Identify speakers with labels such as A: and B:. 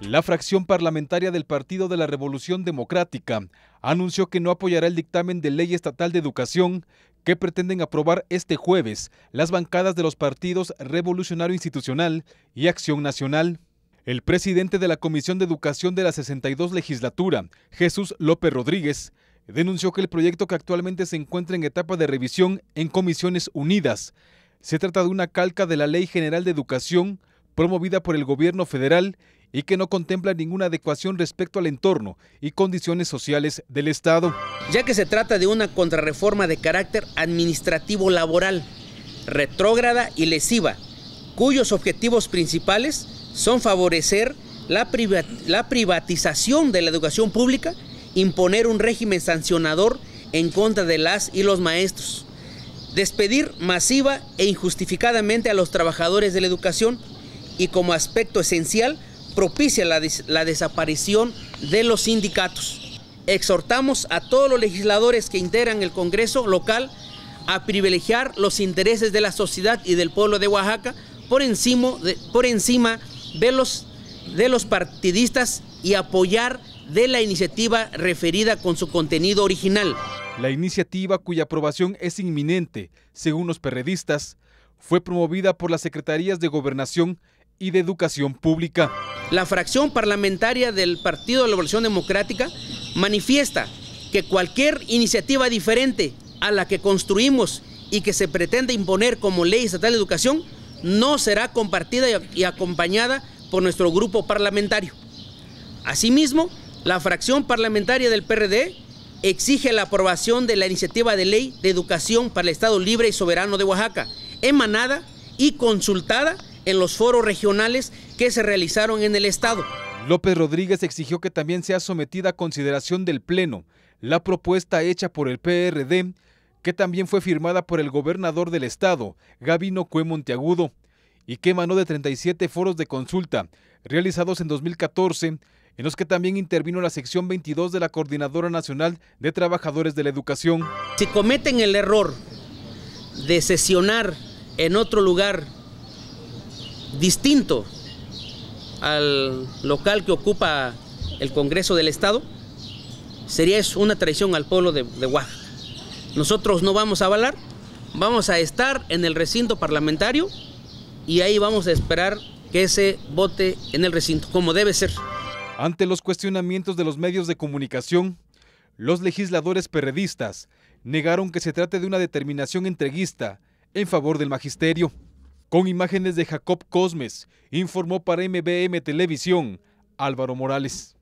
A: La fracción parlamentaria del Partido de la Revolución Democrática anunció que no apoyará el dictamen de ley estatal de educación que pretenden aprobar este jueves las bancadas de los partidos Revolucionario Institucional y Acción Nacional. El presidente de la Comisión de Educación de la 62 legislatura, Jesús López Rodríguez, denunció que el proyecto que actualmente se encuentra en etapa de revisión en comisiones unidas se trata de una calca de la Ley General de Educación promovida por el gobierno federal y que no contempla ninguna adecuación respecto al entorno y
B: condiciones sociales del Estado. Ya que se trata de una contrarreforma de carácter administrativo laboral, retrógrada y lesiva, cuyos objetivos principales son favorecer la, la privatización de la educación pública, imponer un régimen sancionador en contra de las y los maestros, despedir masiva e injustificadamente a los trabajadores de la educación y como aspecto esencial propicia la, desaparición de los sindicatos. Exhortamos a todos los legisladores que integran el Congreso local a privilegiar los intereses de la sociedad y del pueblo de Oaxaca por encima de, por encima de, los, de los partidistas y apoyar de la iniciativa referida con su contenido original. La iniciativa cuya aprobación es inminente,
A: según los perredistas, fue promovida por las Secretarías de Gobernación y
B: de Educación Pública. La fracción parlamentaria del Partido de la Evolución Democrática manifiesta que cualquier iniciativa diferente a la que construimos y que se pretende imponer como ley estatal de educación no será compartida y acompañada por nuestro grupo parlamentario. Asimismo, la fracción parlamentaria del PRD exige la aprobación de la iniciativa de ley de educación para el Estado Libre y Soberano de Oaxaca, emanada y consultada en los foros regionales que se realizaron en el Estado. López Rodríguez exigió que también sea sometida a
A: consideración del Pleno la propuesta hecha por el PRD, que también fue firmada por el gobernador del Estado, Gabino Cue Monteagudo, y que emanó de 37 foros de consulta realizados en 2014 en los que también intervino la sección 22 de la Coordinadora Nacional de Trabajadores de la Educación. Si cometen el error
B: de sesionar en otro lugar distinto al local que ocupa el Congreso del Estado, sería eso una traición al pueblo de, de Oaxaca. Nosotros no vamos a avalar, vamos a estar en el recinto parlamentario y ahí vamos a esperar que se vote en el recinto, como debe ser. Ante los cuestionamientos de los medios de
A: comunicación, los legisladores perredistas negaron que se trate de una determinación entreguista en favor del magisterio. Con imágenes de Jacob Cosmes, informó para MBM Televisión Álvaro Morales.